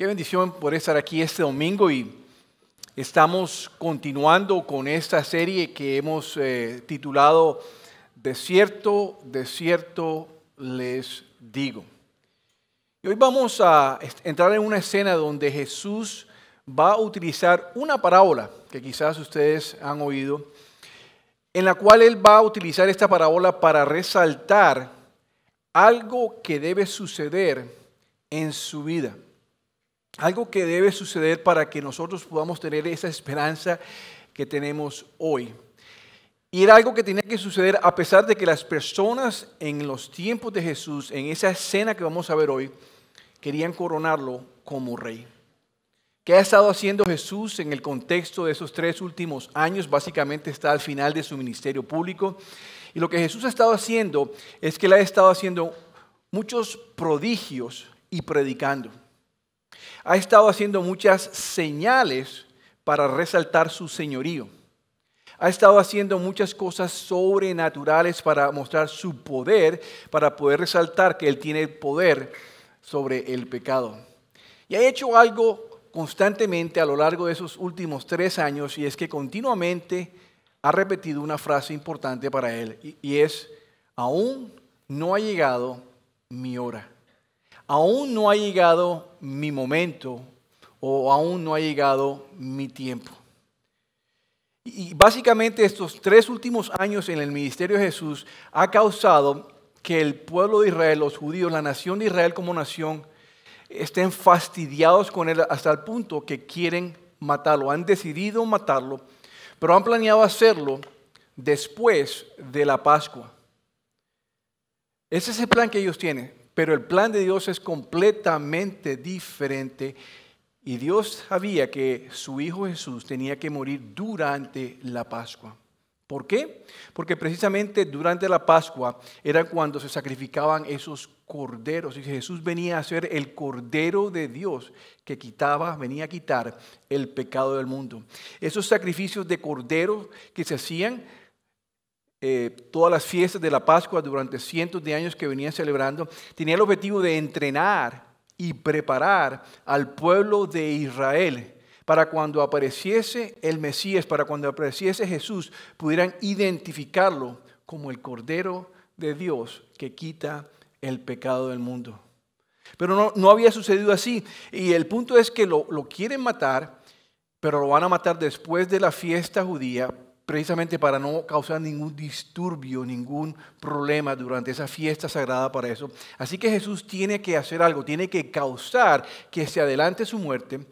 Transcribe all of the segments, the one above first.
Qué bendición por estar aquí este domingo y estamos continuando con esta serie que hemos eh, titulado Desierto, desierto les digo. Y hoy vamos a entrar en una escena donde Jesús va a utilizar una parábola que quizás ustedes han oído, en la cual él va a utilizar esta parábola para resaltar algo que debe suceder en su vida. Algo que debe suceder para que nosotros podamos tener esa esperanza que tenemos hoy. Y era algo que tenía que suceder a pesar de que las personas en los tiempos de Jesús, en esa escena que vamos a ver hoy, querían coronarlo como rey. ¿Qué ha estado haciendo Jesús en el contexto de esos tres últimos años? Básicamente está al final de su ministerio público. Y lo que Jesús ha estado haciendo es que él ha estado haciendo muchos prodigios y predicando ha estado haciendo muchas señales para resaltar su señorío. Ha estado haciendo muchas cosas sobrenaturales para mostrar su poder, para poder resaltar que Él tiene poder sobre el pecado. Y ha hecho algo constantemente a lo largo de esos últimos tres años y es que continuamente ha repetido una frase importante para Él y, y es, aún no ha llegado mi hora. Aún no ha llegado mi momento o aún no ha llegado mi tiempo. Y básicamente estos tres últimos años en el ministerio de Jesús ha causado que el pueblo de Israel, los judíos, la nación de Israel como nación, estén fastidiados con él hasta el punto que quieren matarlo. Han decidido matarlo, pero han planeado hacerlo después de la Pascua. Ese es el plan que ellos tienen. Pero el plan de Dios es completamente diferente y Dios sabía que su Hijo Jesús tenía que morir durante la Pascua. ¿Por qué? Porque precisamente durante la Pascua era cuando se sacrificaban esos corderos y Jesús venía a ser el cordero de Dios que quitaba, venía a quitar el pecado del mundo. Esos sacrificios de corderos que se hacían eh, todas las fiestas de la Pascua durante cientos de años que venían celebrando, tenía el objetivo de entrenar y preparar al pueblo de Israel para cuando apareciese el Mesías, para cuando apareciese Jesús, pudieran identificarlo como el Cordero de Dios que quita el pecado del mundo. Pero no, no había sucedido así. Y el punto es que lo, lo quieren matar, pero lo van a matar después de la fiesta judía precisamente para no causar ningún disturbio, ningún problema durante esa fiesta sagrada para eso. Así que Jesús tiene que hacer algo, tiene que causar que se adelante su muerte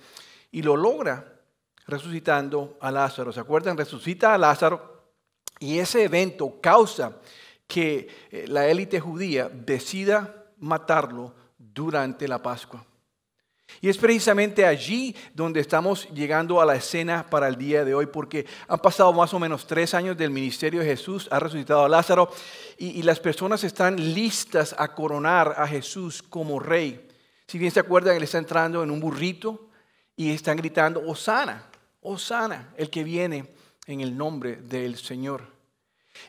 y lo logra resucitando a Lázaro. ¿Se acuerdan? Resucita a Lázaro y ese evento causa que eh, la élite judía decida matarlo durante la Pascua. Y es precisamente allí donde estamos llegando a la escena para el día de hoy, porque han pasado más o menos tres años del ministerio de Jesús, ha resucitado a Lázaro, y, las personas están listas a coronar a Jesús como rey. Si bien se acuerdan, él está entrando en un burrito y están gritando, Osana, Osana, el que viene en el nombre del Señor.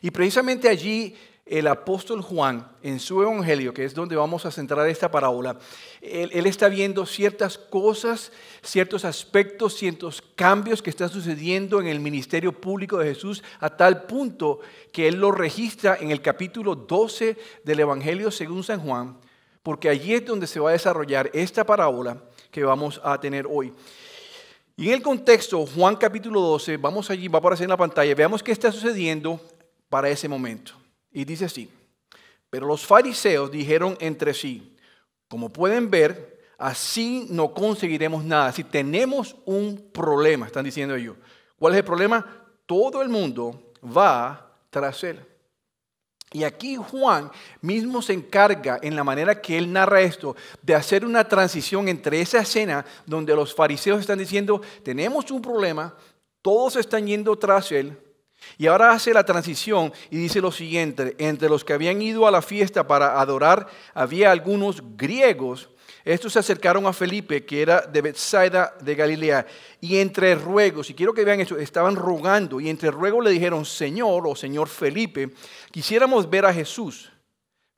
Y precisamente allí el apóstol Juan en su evangelio, que es donde vamos a centrar esta parábola, él, está viendo ciertas cosas, ciertos aspectos, ciertos cambios que están sucediendo en el ministerio público de Jesús a tal punto que él lo registra en el capítulo 12 del evangelio según San Juan, porque allí es donde se va a desarrollar esta parábola que vamos a tener hoy. Y en el contexto, Juan capítulo 12, vamos allí, va a aparecer en la pantalla, veamos qué está sucediendo para ese momento. Y dice así, pero los fariseos dijeron entre sí, como pueden ver, así no conseguiremos nada. Si tenemos un problema, están diciendo ellos. ¿Cuál es el problema? Todo el mundo va tras él. Y aquí Juan mismo se encarga, en la manera que él narra esto, de hacer una transición entre esa escena donde los fariseos están diciendo, tenemos un problema, todos están yendo tras él, y ahora hace la transición y dice lo siguiente, entre los que habían ido a la fiesta para adorar había algunos griegos. Estos se acercaron a Felipe, que era de Bethsaida de Galilea, y entre ruegos, y quiero que vean esto, estaban rogando, y entre ruegos le dijeron, Señor o Señor Felipe, quisiéramos ver a Jesús.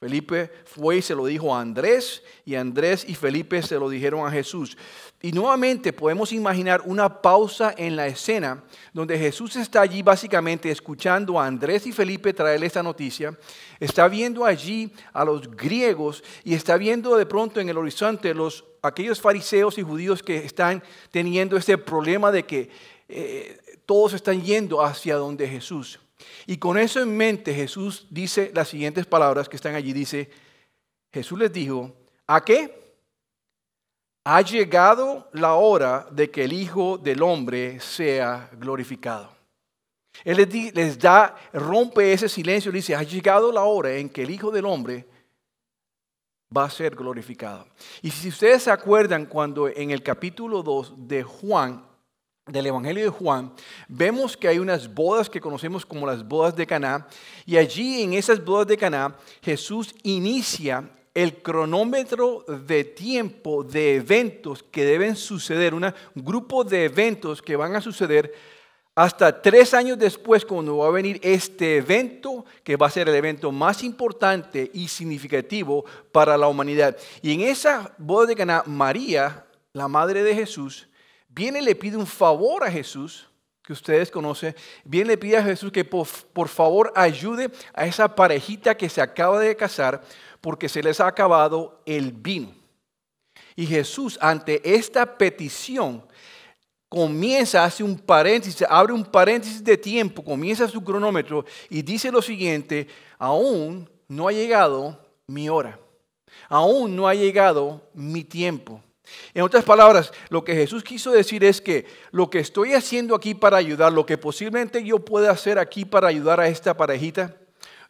Felipe fue y se lo dijo a Andrés, y Andrés y Felipe se lo dijeron a Jesús. Y nuevamente podemos imaginar una pausa en la escena donde Jesús está allí básicamente escuchando a Andrés y Felipe traerle esta noticia, está viendo allí a los griegos y está viendo de pronto en el horizonte los aquellos fariseos y judíos que están teniendo este problema de que eh, todos están yendo hacia donde Jesús. Y con eso en mente Jesús dice las siguientes palabras que están allí. Dice, Jesús les dijo, ¿a qué? Ha llegado la hora de que el Hijo del Hombre sea glorificado. Él les, da, rompe ese silencio y dice, ha llegado la hora en que el Hijo del Hombre va a ser glorificado. Y si ustedes se acuerdan cuando en el capítulo 2 de Juan, del Evangelio de Juan, vemos que hay unas bodas que conocemos como las bodas de Caná, y allí en esas bodas de Caná Jesús inicia el cronómetro de tiempo de eventos que deben suceder, un grupo de eventos que van a suceder hasta tres años después cuando va a venir este evento que va a ser el evento más importante y significativo para la humanidad. Y en esa boda de Caná, María, la madre de Jesús, viene y le pide un favor a Jesús, que ustedes conocen, viene y le pide a Jesús que por, favor ayude a esa parejita que se acaba de casar porque se les ha acabado el vino. Y Jesús, ante esta petición, comienza, hace un paréntesis, abre un paréntesis de tiempo, comienza su cronómetro y dice lo siguiente, aún no ha llegado mi hora, aún no ha llegado mi tiempo. En otras palabras, lo que Jesús quiso decir es que lo que estoy haciendo aquí para ayudar, lo que posiblemente yo pueda hacer aquí para ayudar a esta parejita,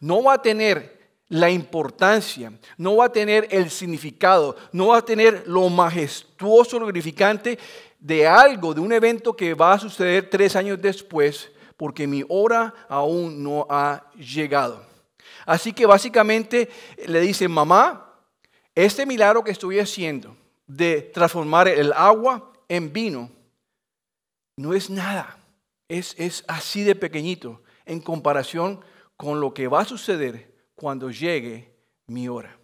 no va a tener la importancia, no va a tener el significado, no va a tener lo majestuoso, lo glorificante de algo, de un evento que va a suceder tres años después, porque mi hora aún no ha llegado. Así que básicamente le dice, mamá, este milagro que estoy haciendo, de transformar el agua en vino. No es nada, es, así de pequeñito en comparación con lo que va a suceder cuando llegue mi hora.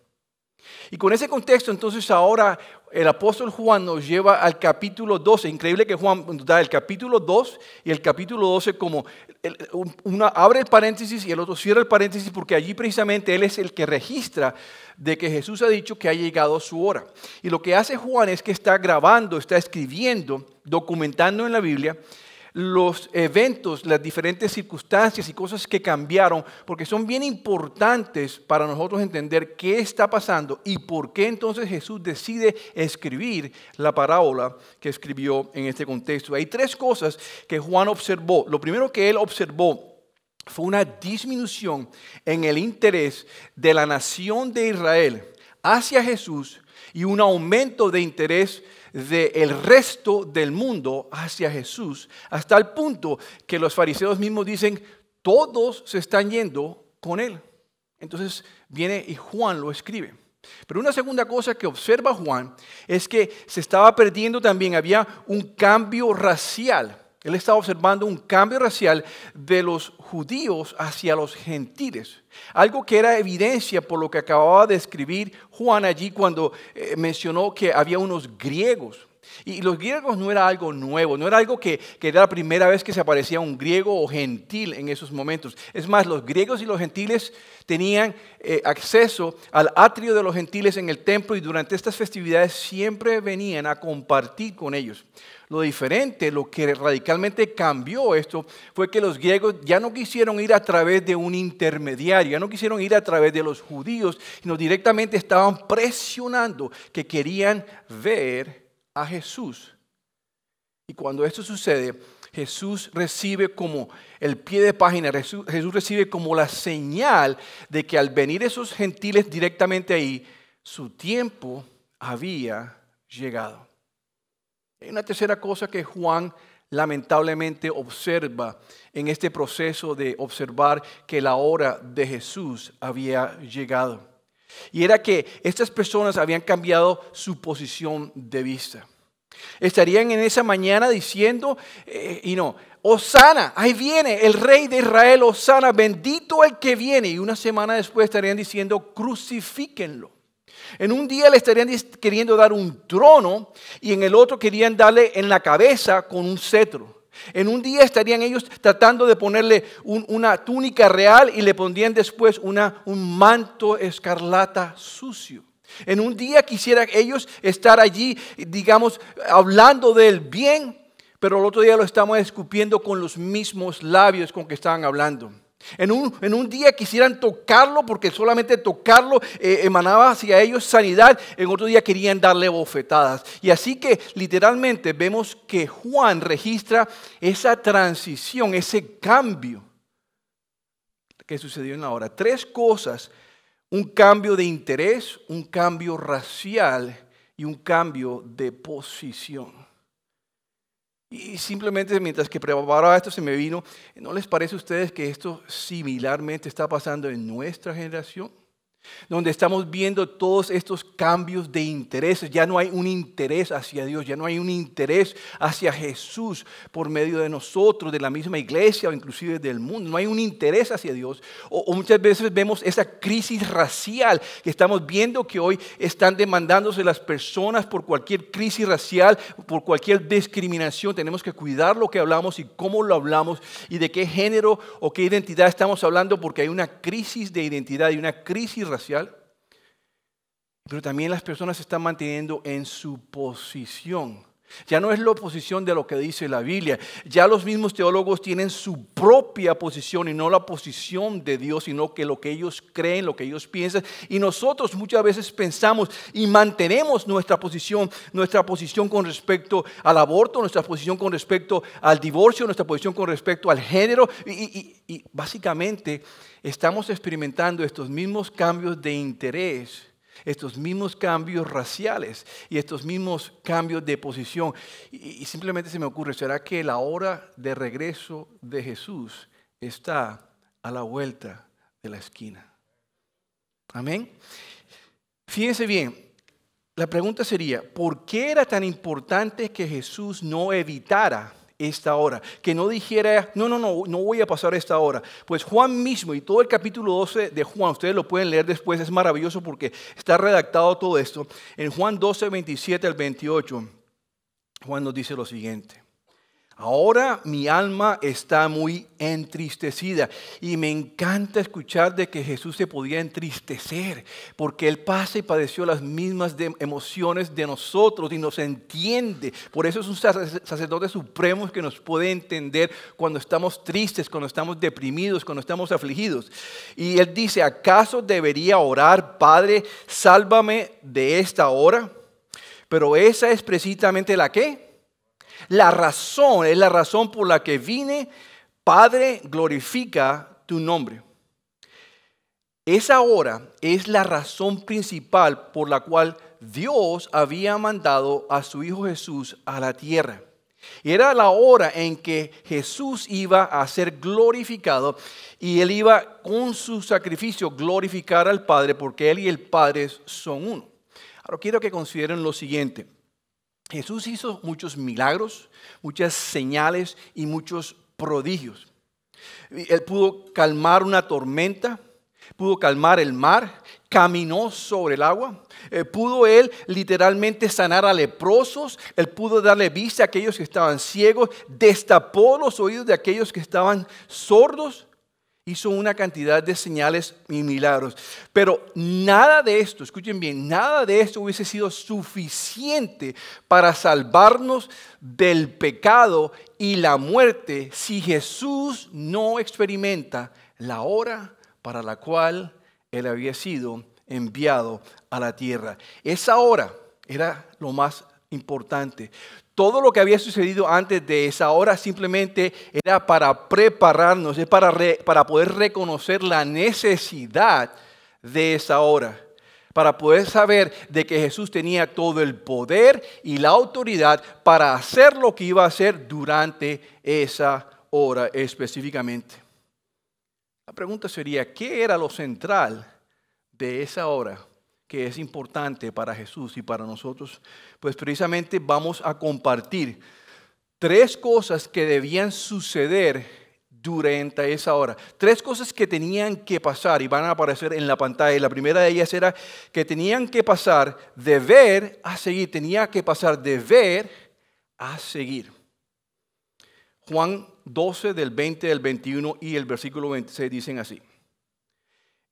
Y con ese contexto, entonces ahora el apóstol Juan nos lleva al capítulo 12. Increíble que Juan da el capítulo 2 y el capítulo 12 como uno abre el paréntesis y el otro cierra el paréntesis porque allí precisamente él es el que registra de que Jesús ha dicho que ha llegado su hora. Y lo que hace Juan es que está grabando, está escribiendo, documentando en la Biblia los eventos, las diferentes circunstancias y cosas que cambiaron, porque son bien importantes para nosotros entender qué está pasando y por qué entonces Jesús decide escribir la parábola que escribió en este contexto. Hay tres cosas que Juan observó. Lo primero que él observó fue una disminución en el interés de la nación de Israel hacia Jesús y un aumento de interés del el resto del mundo hacia Jesús, hasta el punto que los fariseos mismos dicen, todos se están yendo con él. Entonces viene y Juan lo escribe. Pero una segunda cosa que observa Juan es que se estaba perdiendo también, había un cambio racial él estaba observando un cambio racial de los judíos hacia los gentiles, algo que era evidencia por lo que acababa de escribir Juan allí cuando eh, mencionó que había unos griegos y los griegos no era algo nuevo, no era algo que, era la primera vez que se aparecía un griego o gentil en esos momentos. Es más, los griegos y los gentiles tenían eh, acceso al atrio de los gentiles en el templo y durante estas festividades siempre venían a compartir con ellos. Lo diferente, lo que radicalmente cambió esto fue que los griegos ya no quisieron ir a través de un intermediario, ya no quisieron ir a través de los judíos, sino directamente estaban presionando que querían ver a Jesús. Y cuando esto sucede, Jesús recibe como el pie de página, Jesús, Jesús recibe como la señal de que al venir esos gentiles directamente ahí, su tiempo había llegado. Hay una tercera cosa que Juan lamentablemente observa en este proceso de observar que la hora de Jesús había llegado. Y era que estas personas habían cambiado su posición de vista. Estarían en esa mañana diciendo, eh, y no, Osana, ahí viene el rey de Israel, Osana, bendito el que viene. Y una semana después estarían diciendo, crucifíquenlo. En un día le estarían queriendo dar un trono y en el otro querían darle en la cabeza con un cetro. En un día estarían ellos tratando de ponerle una túnica real y le pondrían después un manto escarlata sucio. En un día quisieran ellos estar allí, digamos, hablando del bien, pero el otro día lo estamos escupiendo con los mismos labios con que estaban hablando. En un, día quisieran tocarlo porque solamente tocarlo eh, emanaba hacia ellos sanidad. En otro día querían darle bofetadas. Y así que literalmente vemos que Juan registra esa transición, ese cambio que sucedió en la hora. Tres cosas. Un cambio de interés, un cambio racial y un cambio de posición. Y simplemente mientras que preparaba esto se me vino, ¿no les parece a ustedes que esto similarmente está pasando en nuestra generación? donde estamos viendo todos estos cambios de intereses. Ya no hay un interés hacia Dios, ya no hay un interés hacia Jesús por medio de nosotros, de la misma iglesia o inclusive del mundo. No hay un interés hacia Dios. O, muchas veces vemos esa crisis racial que estamos viendo que hoy están demandándose las personas por cualquier crisis racial, por cualquier discriminación. Tenemos que cuidar lo que hablamos y cómo lo hablamos y de qué género o qué identidad estamos hablando porque hay una crisis de identidad y una crisis racial, pero también las personas se están manteniendo en su posición ya no es la oposición de lo que dice la Biblia. Ya los mismos teólogos tienen su propia posición y no la posición de Dios, sino que lo que ellos creen, lo que ellos piensan. Y nosotros muchas veces pensamos y mantenemos nuestra posición, nuestra posición con respecto al aborto, nuestra posición con respecto al divorcio, nuestra posición con respecto al género. Y, y básicamente estamos experimentando estos mismos cambios de interés estos mismos cambios raciales y estos mismos cambios de posición. Y, simplemente se me ocurre, ¿será que la hora de regreso de Jesús está a la vuelta de la esquina? Amén. Fíjense bien, la pregunta sería, ¿por qué era tan importante que Jesús no evitara esta hora. Que no dijera, no, no, no, no voy a pasar esta hora. Pues Juan mismo y todo el capítulo 12 de Juan, ustedes lo pueden leer después, es maravilloso porque está redactado todo esto. En Juan 12, 27 al 28, Juan nos dice lo siguiente. Ahora mi alma está muy entristecida y me encanta escuchar de que Jesús se podía entristecer porque Él pasa y padeció las mismas emociones de nosotros y nos entiende. Por eso es un sacerdote supremo que nos puede entender cuando estamos tristes, cuando estamos deprimidos, cuando estamos afligidos. Y Él dice, ¿acaso debería orar, Padre, sálvame de esta hora? Pero esa es precisamente la que la razón es la razón por la que vine. Padre, glorifica tu nombre. Esa hora es la razón principal por la cual Dios había mandado a su Hijo Jesús a la tierra. Era la hora en que Jesús iba a ser glorificado y él iba con su sacrificio glorificar al Padre porque él y el Padre son uno. Ahora quiero que consideren lo siguiente. Jesús hizo muchos milagros, muchas señales y muchos prodigios. Él pudo calmar una tormenta, pudo calmar el mar, caminó sobre el agua, eh, pudo él literalmente sanar a leprosos, él pudo darle vista a aquellos que estaban ciegos, destapó los oídos de aquellos que estaban sordos, hizo una cantidad de señales y milagros. Pero nada de esto, escuchen bien, nada de esto hubiese sido suficiente para salvarnos del pecado y la muerte si Jesús no experimenta la hora para la cual Él había sido enviado a la tierra. Esa hora era lo más importante todo lo que había sucedido antes de esa hora simplemente era para prepararnos, es para, para poder reconocer la necesidad de esa hora, para poder saber de que Jesús tenía todo el poder y la autoridad para hacer lo que iba a hacer durante esa hora específicamente. La pregunta sería, ¿qué era lo central de esa hora? que es importante para Jesús y para nosotros, pues precisamente vamos a compartir tres cosas que debían suceder durante esa hora. Tres cosas que tenían que pasar y van a aparecer en la pantalla. la primera de ellas era que tenían que pasar de ver a seguir. Tenía que pasar de ver a seguir. Juan 12 del 20 del 21 y el versículo 26 dicen así.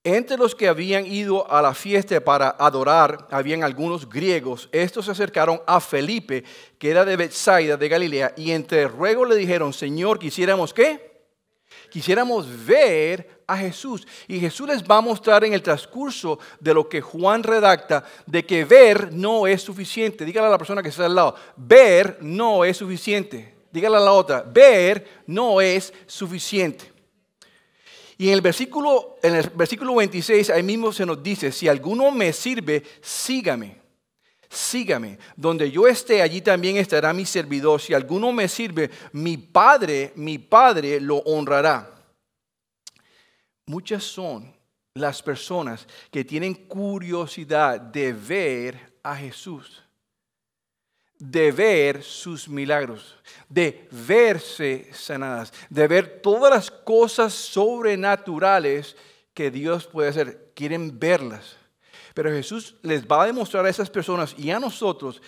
Entre los que habían ido a la fiesta para adorar, habían algunos griegos. Estos se acercaron a Felipe, que era de Bethsaida, de Galilea, y entre ruego le dijeron, Señor, quisiéramos qué? Quisiéramos ver a Jesús. Y Jesús les va a mostrar en el transcurso de lo que Juan redacta, de que ver no es suficiente. Dígale a la persona que está al lado, ver no es suficiente. Dígale a la otra, ver no es suficiente. Y en el versículo, en el versículo 26, ahí mismo se nos dice, si alguno me sirve, sígame. Sígame, donde yo esté, allí también estará mi servidor. Si alguno me sirve, mi Padre, mi Padre lo honrará. Muchas son las personas que tienen curiosidad de ver a Jesús de ver sus milagros, de verse sanadas, de ver todas las cosas sobrenaturales que Dios puede hacer. Quieren verlas. Pero Jesús les va a demostrar a esas personas y a nosotros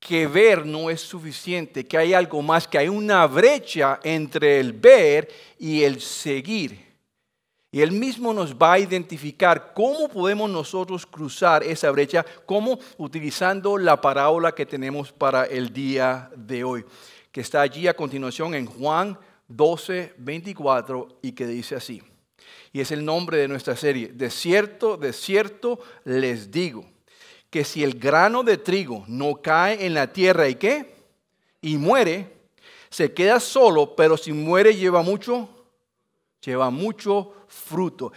que ver no es suficiente, que hay algo más, que hay una brecha entre el ver y el seguir. Y Él mismo nos va a identificar cómo podemos nosotros cruzar esa brecha, cómo utilizando la parábola que tenemos para el día de hoy, que está allí a continuación en Juan 12, 24 y que dice así. Y es el nombre de nuestra serie. De cierto, de cierto les digo que si el grano de trigo no cae en la tierra y qué, y muere, se queda solo, pero si muere lleva mucho, lleva mucho fruto.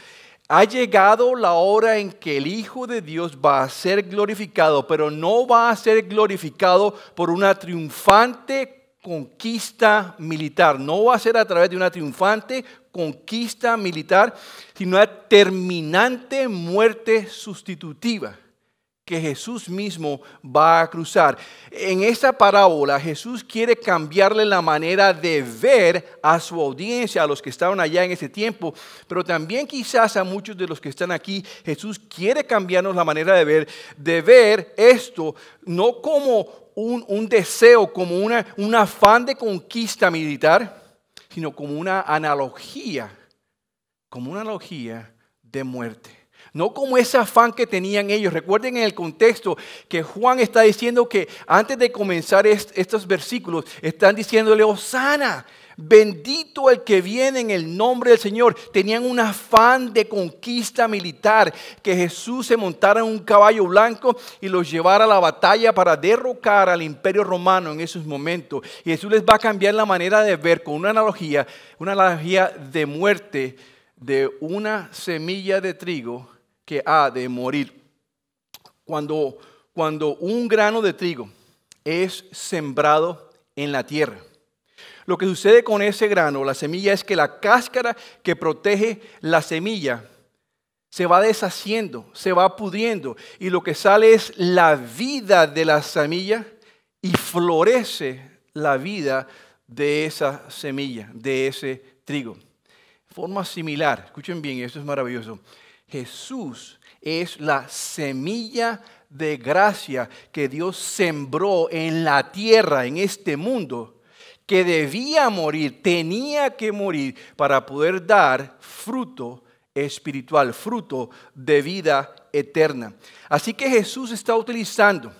Ha llegado la hora en que el Hijo de Dios va a ser glorificado, pero no va a ser glorificado por una triunfante conquista militar. No va a ser a través de una triunfante conquista militar, sino una terminante muerte sustitutiva que Jesús mismo va a cruzar. En esta parábola Jesús quiere cambiarle la manera de ver a su audiencia, a los que estaban allá en ese tiempo, pero también quizás a muchos de los que están aquí, Jesús quiere cambiarnos la manera de ver, de ver esto no como un, un deseo, como una, un afán de conquista militar, sino como una analogía, como una analogía de muerte. No como ese afán que tenían ellos. Recuerden en el contexto que Juan está diciendo que antes de comenzar estos versículos, están diciéndole, Osana, bendito el que viene en el nombre del Señor. Tenían un afán de conquista militar, que Jesús se montara en un caballo blanco y los llevara a la batalla para derrocar al imperio romano en esos momentos. Y Jesús les va a cambiar la manera de ver con una analogía, una analogía de muerte de una semilla de trigo que ha de morir. Cuando, cuando un grano de trigo es sembrado en la tierra, lo que sucede con ese grano, la semilla, es que la cáscara que protege la semilla se va deshaciendo, se va pudriendo, y lo que sale es la vida de la semilla y florece la vida de esa semilla, de ese trigo. Forma similar, escuchen bien, esto es maravilloso. Jesús es la semilla de gracia que Dios sembró en la tierra, en este mundo, que debía morir, tenía que morir para poder dar fruto espiritual, fruto de vida eterna. Así que Jesús está utilizando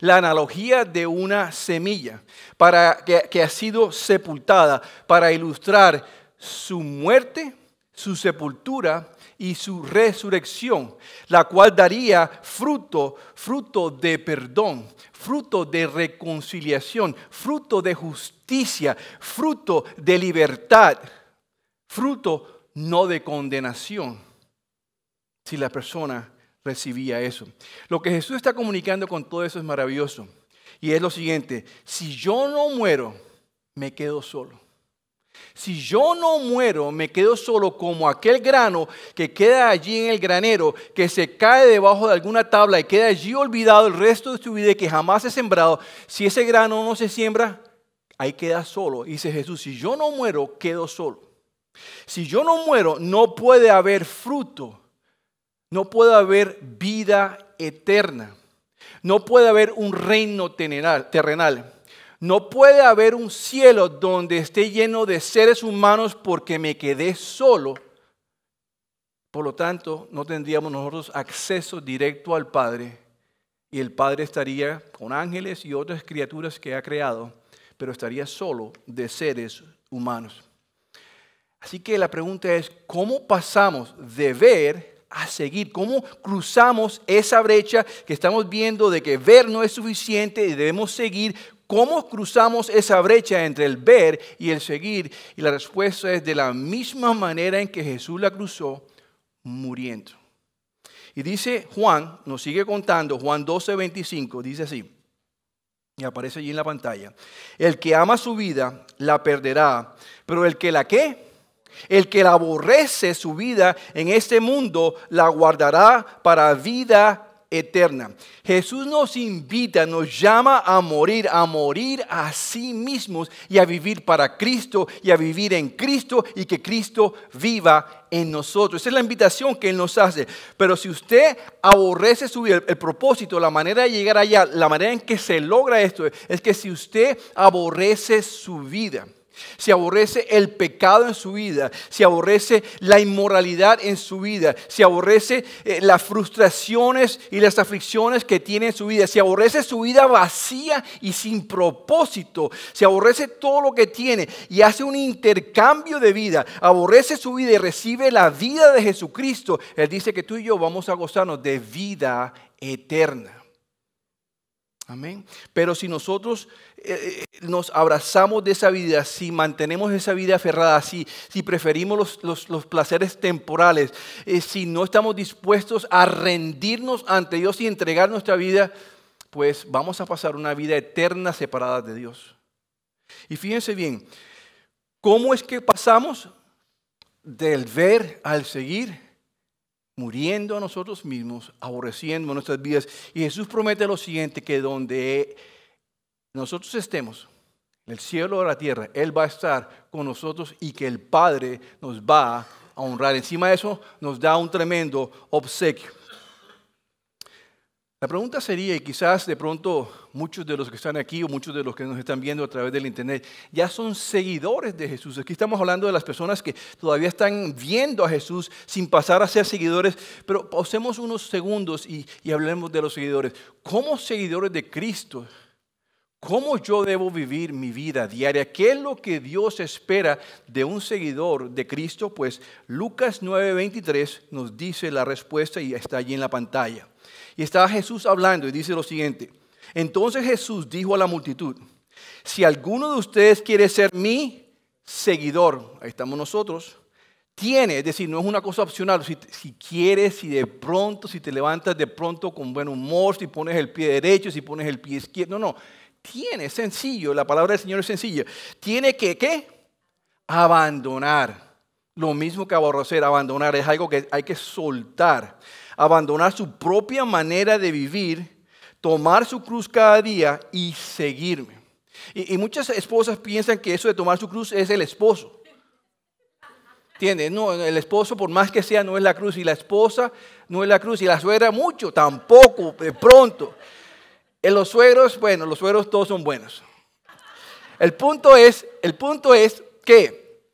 la analogía de una semilla para que, que, ha sido sepultada para ilustrar su muerte, su sepultura y su resurrección, la cual daría fruto, fruto de perdón, fruto de reconciliación, fruto de justicia, fruto de libertad, fruto no de condenación, si la persona recibía eso. Lo que Jesús está comunicando con todo eso es maravilloso. Y es lo siguiente, si yo no muero, me quedo solo. Si yo no muero, me quedo solo como aquel grano que queda allí en el granero, que se cae debajo de alguna tabla y queda allí olvidado el resto de su vida y que jamás es sembrado. Si ese grano no se siembra, ahí queda solo. dice Jesús, si yo no muero, quedo solo. Si yo no muero, no puede haber fruto. No puede haber vida eterna. No puede haber un reino terrenal. No puede haber un cielo donde esté lleno de seres humanos porque me quedé solo. Por lo tanto, no tendríamos nosotros acceso directo al Padre y el Padre estaría con ángeles y otras criaturas que ha creado, pero estaría solo de seres humanos. Así que la pregunta es, ¿cómo pasamos de ver a seguir? ¿Cómo cruzamos esa brecha que estamos viendo de que ver no es suficiente y debemos seguir? ¿Cómo cruzamos esa brecha entre el ver y el seguir? Y la respuesta es de la misma manera en que Jesús la cruzó, muriendo. Y dice Juan, nos sigue contando, Juan 12, 25, dice así, y aparece allí en la pantalla, el que ama su vida la perderá, pero el que la que, el que la aborrece su vida en este mundo, la guardará para vida eterna. Jesús nos invita, nos llama a morir, a morir a sí mismos y a vivir para Cristo y a vivir en Cristo y que Cristo viva en nosotros. Esa es la invitación que Él nos hace. Pero si usted aborrece su vida, el propósito, la manera de llegar allá, la manera en que se logra esto es que si usted aborrece su vida, si aborrece el pecado en su vida, si aborrece la inmoralidad en su vida, si aborrece eh, las frustraciones y las aflicciones que tiene en su vida, si aborrece su vida vacía y sin propósito, si aborrece todo lo que tiene y hace un intercambio de vida, aborrece su vida y recibe la vida de Jesucristo, Él dice que tú y yo vamos a gozarnos de vida eterna. Amén. Pero si nosotros eh, eh, nos abrazamos de esa vida, si mantenemos esa vida aferrada, si, si preferimos los, placeres temporales, eh, si no estamos dispuestos a rendirnos ante Dios y entregar nuestra vida, pues vamos a pasar una vida eterna separada de Dios. Y fíjense bien, ¿cómo es que pasamos del ver al seguir? muriendo a nosotros mismos, aborreciendo nuestras vidas. Y Jesús promete lo siguiente, que donde nosotros estemos, en el cielo o la tierra, Él va a estar con nosotros y que el Padre nos va a honrar. Encima de eso nos da un tremendo obsequio. La pregunta sería, y quizás de pronto muchos de los que están aquí o muchos de los que nos están viendo a través del Internet ya son seguidores de Jesús. Aquí estamos hablando de las personas que todavía están viendo a Jesús sin pasar a ser seguidores, pero pausemos unos segundos y, hablemos de los seguidores. ¿Cómo seguidores de Cristo, ¿cómo yo debo vivir mi vida diaria? ¿Qué es lo que Dios espera de un seguidor de Cristo? Pues Lucas 9:23 nos dice la respuesta y está allí en la pantalla. Y estaba Jesús hablando y dice lo siguiente. Entonces Jesús dijo a la multitud, si alguno de ustedes quiere ser mi seguidor, ahí estamos nosotros, tiene, es decir, no es una cosa opcional, si, quieres, si de pronto, si te levantas de pronto con buen humor, si pones el pie derecho, si pones el pie izquierdo, no, no, tiene, sencillo, la palabra del Señor es sencilla, tiene que, ¿qué? Abandonar, lo mismo que aborrecer, abandonar, es algo que hay que soltar abandonar su propia manera de vivir, tomar su cruz cada día y seguirme. Y, muchas esposas piensan que eso de tomar su cruz es el esposo. ¿Entiendes? No, el esposo, por más que sea, no es la cruz. Y la esposa no es la cruz. Y la suegra mucho, tampoco, de pronto. En eh, los suegros, bueno, los suegros todos son buenos. El punto es, el punto es que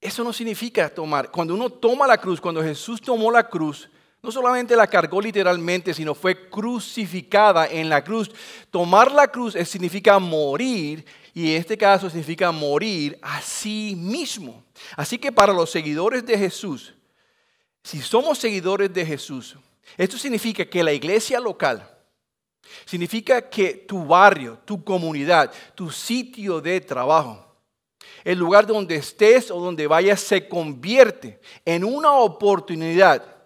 eso no significa tomar. Cuando uno toma la cruz, cuando Jesús tomó la cruz, no solamente la cargó literalmente, sino fue crucificada en la cruz. Tomar la cruz eh, significa morir y en este caso significa morir a sí mismo. Así que para los seguidores de Jesús, si somos seguidores de Jesús, esto significa que la iglesia local, significa que tu barrio, tu comunidad, tu sitio de trabajo, el lugar donde estés o donde vayas se convierte en una oportunidad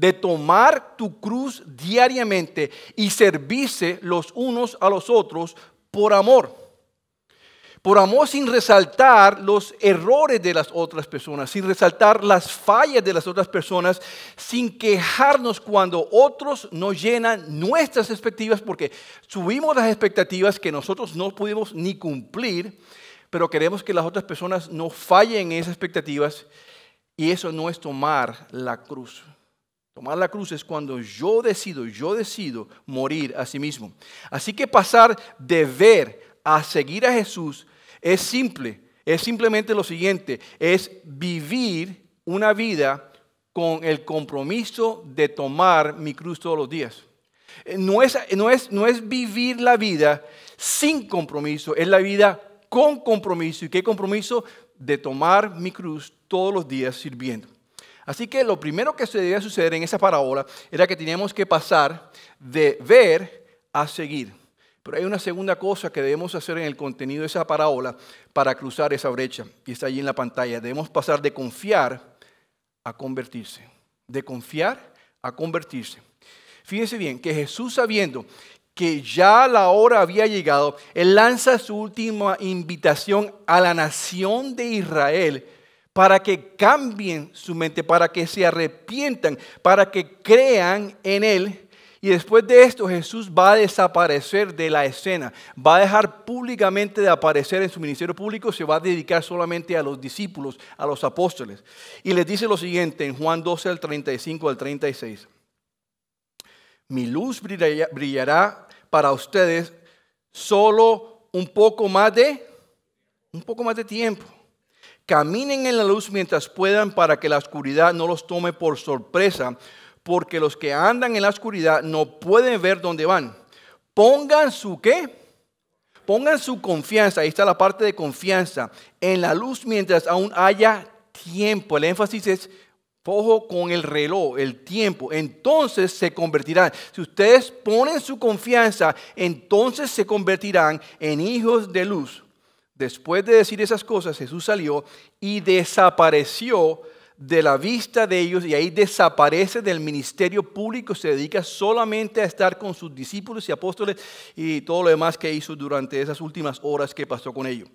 de tomar tu cruz diariamente y servirse los unos a los otros por amor. Por amor sin resaltar los errores de las otras personas, sin resaltar las fallas de las otras personas, sin quejarnos cuando otros nos llenan nuestras expectativas, porque subimos las expectativas que nosotros no pudimos ni cumplir, pero queremos que las otras personas no fallen en esas expectativas y eso no es tomar la cruz. Tomar la cruz es cuando yo decido, yo decido morir a sí mismo. Así que pasar de ver a seguir a Jesús es simple. Es simplemente lo siguiente, es vivir una vida con el compromiso de tomar mi cruz todos los días. Eh, no es, no es, no es vivir la vida sin compromiso, es la vida con compromiso. ¿Y qué compromiso? De tomar mi cruz todos los días sirviendo. Así que lo primero que se debía suceder en esa parábola era que teníamos que pasar de ver a seguir. Pero hay una segunda cosa que debemos hacer en el contenido de esa parábola para cruzar esa brecha. Y está allí en la pantalla. Debemos pasar de confiar a convertirse. De confiar a convertirse. Fíjense bien que Jesús sabiendo que ya la hora había llegado, Él lanza su última invitación a la nación de Israel para que cambien su mente, para que se arrepientan, para que crean en Él. Y después de esto Jesús va a desaparecer de la escena, va a dejar públicamente de aparecer en su ministerio público, se va a dedicar solamente a los discípulos, a los apóstoles. Y les dice lo siguiente en Juan 12 al 35 al 36. Mi luz brillará para ustedes solo un poco más de un poco más de tiempo caminen en la luz mientras puedan para que la oscuridad no los tome por sorpresa, porque los que andan en la oscuridad no pueden ver dónde van. Pongan su qué? Pongan su confianza, ahí está la parte de confianza, en la luz mientras aún haya tiempo. El énfasis es ojo con el reloj, el tiempo, entonces se convertirán. Si ustedes ponen su confianza, entonces se convertirán en hijos de luz Después de decir esas cosas, Jesús salió y desapareció de la vista de ellos y ahí desaparece del ministerio público, se dedica solamente a estar con sus discípulos y apóstoles y todo lo demás que hizo durante esas últimas horas que pasó con ellos.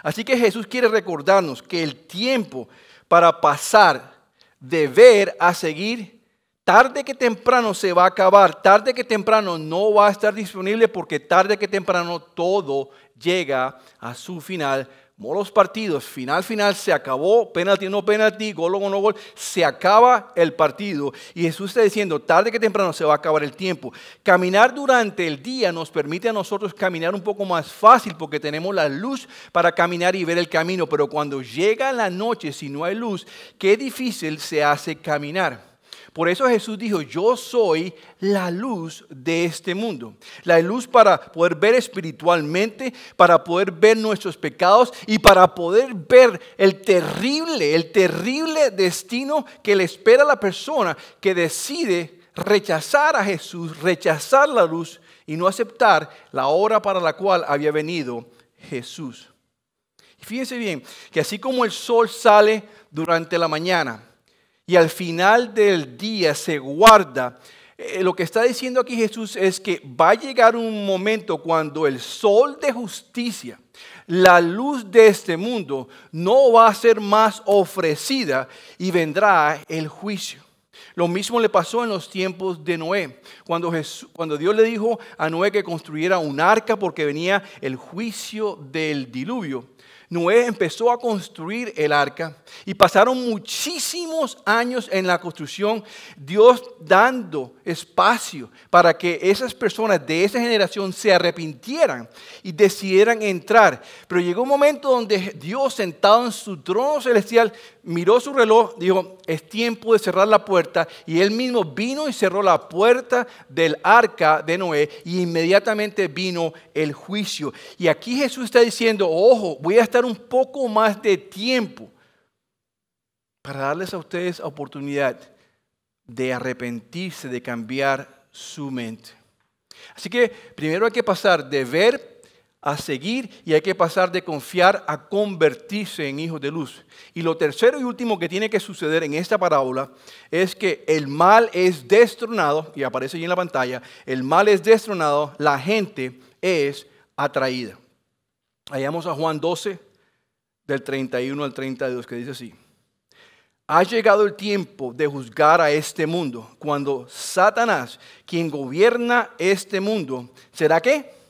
Así que Jesús quiere recordarnos que el tiempo para pasar de ver a seguir tarde que temprano se va a acabar, tarde que temprano no va a estar disponible porque tarde que temprano todo llega a su final. Como los partidos, final, final, se acabó, penalti, no penalti, gol o no gol, se acaba el partido. Y Jesús está diciendo, tarde que temprano se va a acabar el tiempo. Caminar durante el día nos permite a nosotros caminar un poco más fácil porque tenemos la luz para caminar y ver el camino, pero cuando llega la noche, si no hay luz, qué difícil se hace caminar. Por eso Jesús dijo, yo soy la luz de este mundo. La luz para poder ver espiritualmente, para poder ver nuestros pecados y para poder ver el terrible, el terrible destino que le espera a la persona que decide rechazar a Jesús, rechazar la luz y no aceptar la hora para la cual había venido Jesús. fíjense bien que así como el sol sale durante la mañana, y al final del día se guarda. Eh, lo que está diciendo aquí Jesús es que va a llegar un momento cuando el sol de justicia, la luz de este mundo, no va a ser más ofrecida y vendrá el juicio. Lo mismo le pasó en los tiempos de Noé, cuando, cuando, Dios le dijo a Noé que construyera un arca porque venía el juicio del diluvio. Noé empezó a construir el arca y pasaron muchísimos años en la construcción, Dios dando espacio para que esas personas de esa generación se arrepintieran y decidieran entrar. Pero llegó un momento donde Dios sentado en su trono celestial miró su reloj, dijo, es tiempo de cerrar la puerta, y él mismo vino y cerró la puerta del arca de Noé, y inmediatamente vino el juicio. Y aquí Jesús está diciendo, ojo, voy a estar un poco más de tiempo para darles a ustedes oportunidad de arrepentirse, de cambiar su mente. Así que primero hay que pasar de ver a seguir y hay que pasar de confiar a convertirse en hijos de luz. Y lo tercero y último que tiene que suceder en esta parábola es que el mal es destronado, y aparece allí en la pantalla, el mal es destronado, la gente es atraída. Hallamos a Juan 12, del 31 al 32, que dice así. Ha llegado el tiempo de juzgar a este mundo, cuando Satanás, quien gobierna este mundo, será que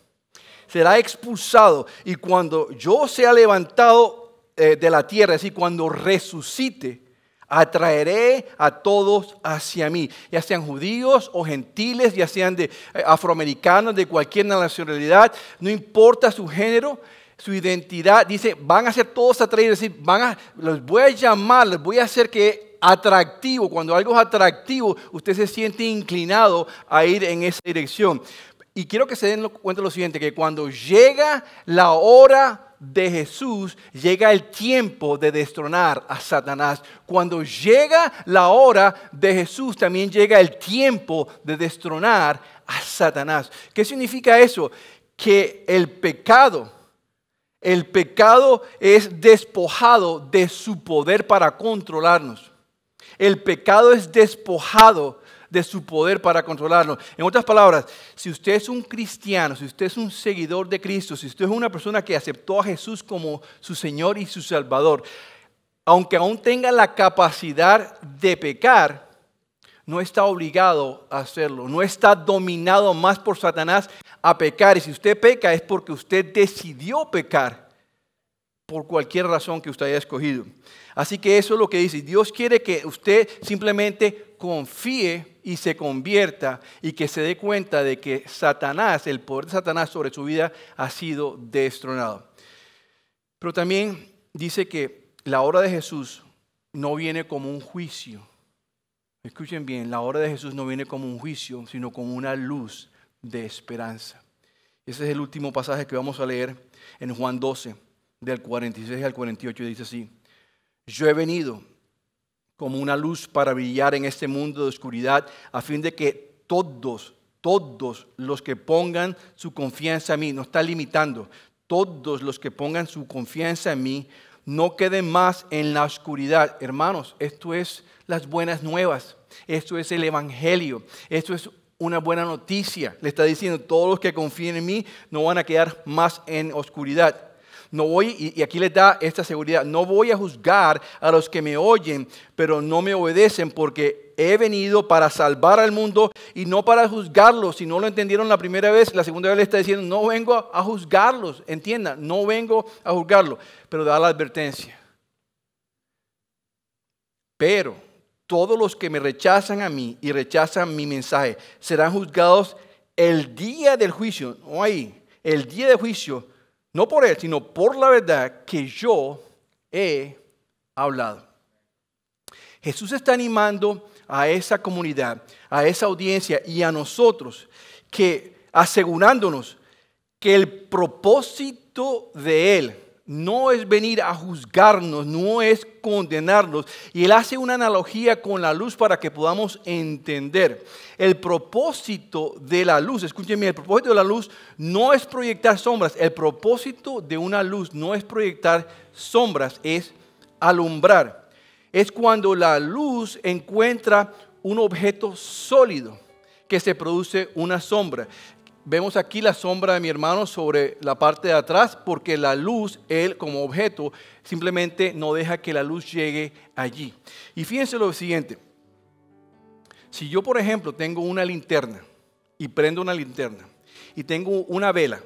será expulsado y cuando yo sea levantado eh, de la tierra, es decir, cuando resucite, atraeré a todos hacia mí, ya sean judíos o gentiles, ya sean de eh, afroamericanos, de cualquier nacionalidad, no importa su género, su identidad, dice, van a ser todos atraídos, es van a, los voy a llamar, les voy a hacer que atractivo, cuando algo es atractivo, usted se siente inclinado a ir en esa dirección. Y quiero que se den cuenta lo siguiente, que cuando llega la hora de Jesús, llega el tiempo de destronar a Satanás. Cuando llega la hora de Jesús, también llega el tiempo de destronar a Satanás. ¿Qué significa eso? Que el pecado, el pecado es despojado de su poder para controlarnos. El pecado es despojado de su poder para controlarlo. En otras palabras, si usted es un cristiano, si usted es un seguidor de Cristo, si usted es una persona que aceptó a Jesús como su Señor y su Salvador, aunque aún tenga la capacidad de pecar, no está obligado a hacerlo, no está dominado más por Satanás a pecar. Y si usted peca es porque usted decidió pecar por cualquier razón que usted haya escogido. Así que eso es lo que dice. Dios quiere que usted simplemente confíe y se convierta y que se dé cuenta de que Satanás, el poder de Satanás sobre su vida ha sido destronado. Pero también dice que la hora de Jesús no viene como un juicio. Escuchen bien, la hora de Jesús no viene como un juicio, sino como una luz de esperanza. Ese es el último pasaje que vamos a leer en Juan 12, del 46 al 48, dice así, yo he venido como una luz para brillar en este mundo de oscuridad, a fin de que todos, todos los que pongan su confianza en mí, no está limitando, todos los que pongan su confianza en mí, no queden más en la oscuridad. Hermanos, esto es las buenas nuevas, esto es el Evangelio, esto es una buena noticia. Le está diciendo, todos los que confíen en mí no van a quedar más en oscuridad. No voy, y, aquí les da esta seguridad, no voy a juzgar a los que me oyen, pero no me obedecen porque he venido para salvar al mundo y no para juzgarlos. Si no lo entendieron la primera vez, la segunda vez les está diciendo, no vengo a juzgarlos, entiendan, no vengo a juzgarlos, pero da la advertencia. Pero todos los que me rechazan a mí y rechazan mi mensaje serán juzgados el día del juicio, no hay? el día del juicio no por él, sino por la verdad que yo he hablado. Jesús está animando a esa comunidad, a esa audiencia y a nosotros que asegurándonos que el propósito de Él no es venir a juzgarnos, no es condenarnos. Y él hace una analogía con la luz para que podamos entender. El propósito de la luz, escúchenme, el propósito de la luz no es proyectar sombras, el propósito de una luz no es proyectar sombras, es alumbrar. Es cuando la luz encuentra un objeto sólido que se produce una sombra. Vemos aquí la sombra de mi hermano sobre la parte de atrás porque la luz, él como objeto, simplemente no deja que la luz llegue allí. Y fíjense lo siguiente. Si yo, por ejemplo, tengo una linterna y prendo una linterna y tengo una vela,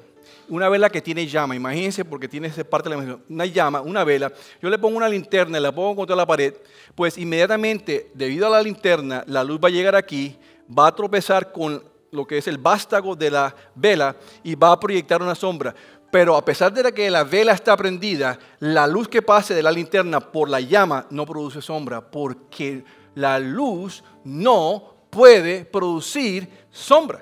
una vela que tiene llama, imagínense porque tiene esa parte de la una llama, una vela, yo le pongo una linterna y la pongo contra la pared, pues inmediatamente, debido a la linterna, la luz va a llegar aquí, va a tropezar con lo que es el vástago de la vela y va a proyectar una sombra. Pero a pesar de que la vela está prendida, la luz que pase de la linterna por la llama no produce sombra, porque la luz no puede producir sombra.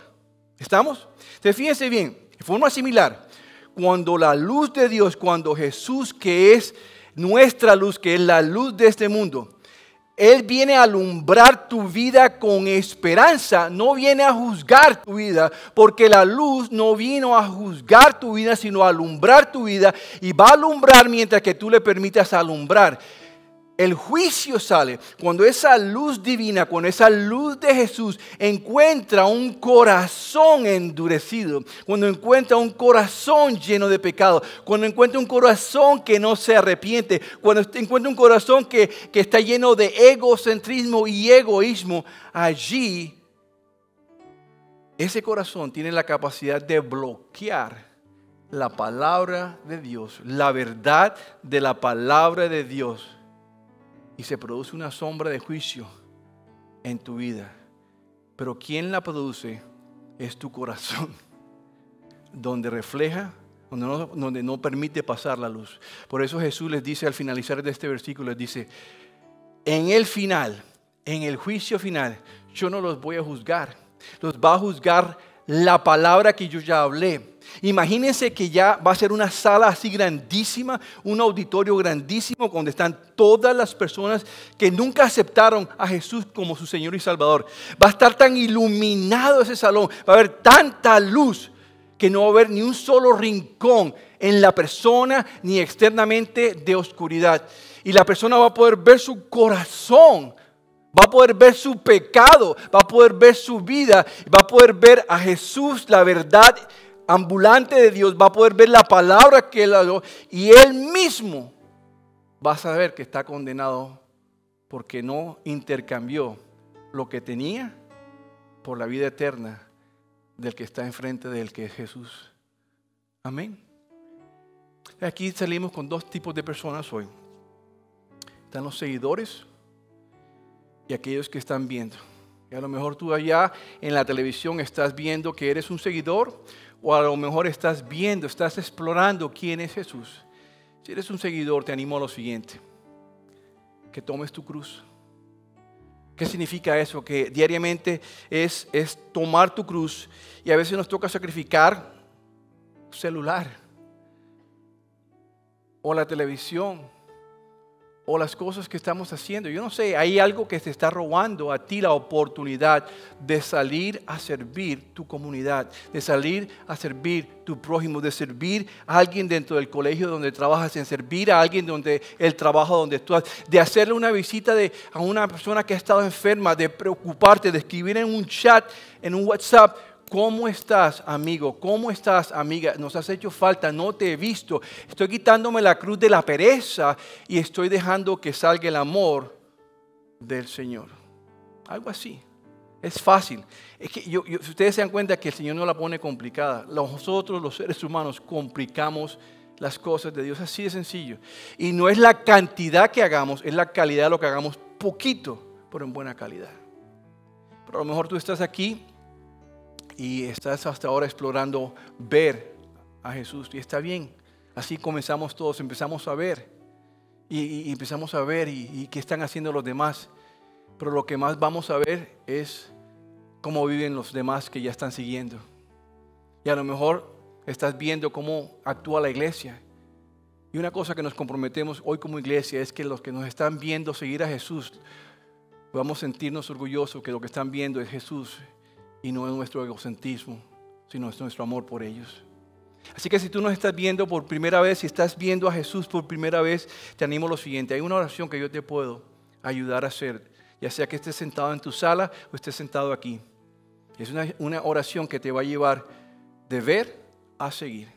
¿Estamos? Entonces fíjense bien, de forma similar, cuando la luz de Dios, cuando Jesús, que es nuestra luz, que es la luz de este mundo, él viene a alumbrar tu vida con esperanza, no viene a juzgar tu vida, porque la luz no vino a juzgar tu vida, sino a alumbrar tu vida y va a alumbrar mientras que tú le permitas alumbrar. El juicio sale cuando esa luz divina, cuando esa luz de Jesús encuentra un corazón endurecido, cuando encuentra un corazón lleno de pecado, cuando encuentra un corazón que no se arrepiente, cuando encuentra un corazón que, que está lleno de egocentrismo y egoísmo, allí ese corazón tiene la capacidad de bloquear la palabra de Dios, la verdad de la palabra de Dios y se produce una sombra de juicio en tu vida. Pero quien la produce es tu corazón, donde refleja, donde no, donde no permite pasar la luz. Por eso Jesús les dice al finalizar de este versículo, les dice, en el final, en el juicio final, yo no los voy a juzgar, los va a juzgar la palabra que yo ya hablé. Imagínense que ya va a ser una sala así grandísima, un auditorio grandísimo donde están todas las personas que nunca aceptaron a Jesús como su Señor y Salvador. Va a estar tan iluminado ese salón, va a haber tanta luz que no va a haber ni un solo rincón en la persona ni externamente de oscuridad. Y la persona va a poder ver su corazón va a poder ver su pecado, va a poder ver su vida, va a poder ver a Jesús, la verdad ambulante de Dios, va a poder ver la palabra que él dado y él mismo va a saber que está condenado porque no intercambió lo que tenía por la vida eterna del que está enfrente del que es Jesús. Amén. Aquí salimos con dos tipos de personas hoy. Están los seguidores y aquellos que están viendo. Y a lo mejor tú allá en la televisión estás viendo que eres un seguidor o a lo mejor estás viendo, estás explorando quién es Jesús. Si eres un seguidor, te animo a lo siguiente, que tomes tu cruz. ¿Qué significa eso? Que diariamente es, es tomar tu cruz y a veces nos toca sacrificar celular o la televisión o las cosas que estamos haciendo. Yo no sé, hay algo que te está robando a ti la oportunidad de salir a servir tu comunidad, de salir a servir tu prójimo, de servir a alguien dentro del colegio donde trabajas, en servir a alguien donde el trabajo donde tú de hacerle una visita de, a una persona que ha estado enferma, de preocuparte, de escribir en un chat, en un WhatsApp ¿Cómo estás, amigo? ¿Cómo estás, amiga? Nos has hecho falta, no te he visto. Estoy quitándome la cruz de la pereza y estoy dejando que salga el amor del Señor. Algo así. Es fácil. Es que si ustedes se dan cuenta que el Señor no la pone complicada, nosotros los seres humanos complicamos las cosas de Dios. Así de sencillo. Y no es la cantidad que hagamos, es la calidad de lo que hagamos, poquito, pero en buena calidad. Pero a lo mejor tú estás aquí y estás hasta ahora explorando ver a Jesús. Y está bien, así comenzamos todos, empezamos a ver y, empezamos a ver y, qué están haciendo los demás. Pero lo que más vamos a ver es cómo viven los demás que ya están siguiendo. Y a lo mejor estás viendo cómo actúa la iglesia. Y una cosa que nos comprometemos hoy como iglesia es que los que nos están viendo seguir a Jesús, vamos a sentirnos orgullosos que lo que están viendo es Jesús y no es nuestro egocentrismo, sino es nuestro amor por ellos. Así que si tú nos estás viendo por primera vez, si estás viendo a Jesús por primera vez, te animo a lo siguiente. Hay una oración que yo te puedo ayudar a hacer, ya sea que estés sentado en tu sala o estés sentado aquí. Es una, oración que te va a llevar de ver a seguir.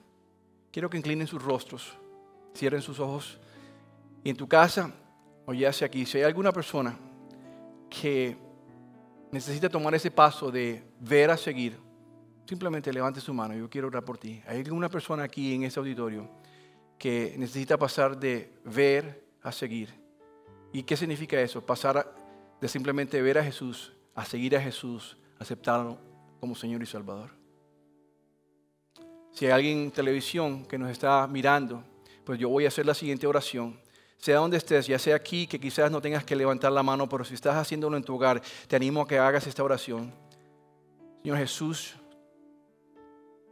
Quiero que inclinen sus rostros, cierren sus ojos. Y en tu casa, o ya sea aquí, si hay alguna persona que necesita tomar ese paso de ver a seguir, simplemente levante su mano. Yo quiero orar por ti. Hay alguna persona aquí en este auditorio que necesita pasar de ver a seguir. ¿Y qué significa eso? Pasar de simplemente ver a Jesús a seguir a Jesús, aceptarlo como Señor y Salvador. Si hay alguien en televisión que nos está mirando, pues yo voy a hacer la siguiente oración sea donde estés, ya sea aquí, que quizás no tengas que levantar la mano, pero si estás haciéndolo en tu hogar, te animo a que hagas esta oración. Señor Jesús,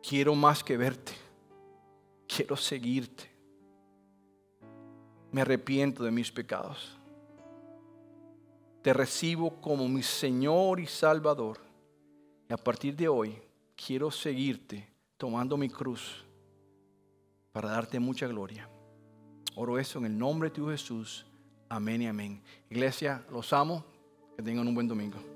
quiero más que verte, quiero seguirte. Me arrepiento de mis pecados. Te recibo como mi Señor y Salvador. Y a partir de hoy quiero seguirte tomando mi cruz para darte mucha gloria. Oro eso en el nombre de tu Jesús. Amén y amén. Iglesia, los amo. Que tengan un buen domingo.